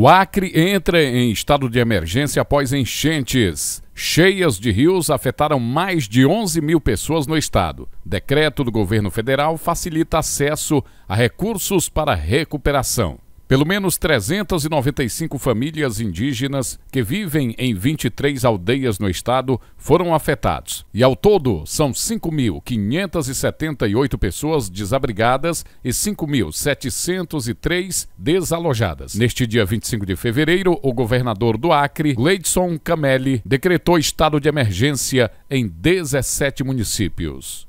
O Acre entra em estado de emergência após enchentes. Cheias de rios afetaram mais de 11 mil pessoas no estado. Decreto do governo federal facilita acesso a recursos para recuperação. Pelo menos 395 famílias indígenas que vivem em 23 aldeias no estado foram afetados. E ao todo, são 5.578 pessoas desabrigadas e 5.703 desalojadas. Neste dia 25 de fevereiro, o governador do Acre, Leidson Camelli, decretou estado de emergência em 17 municípios.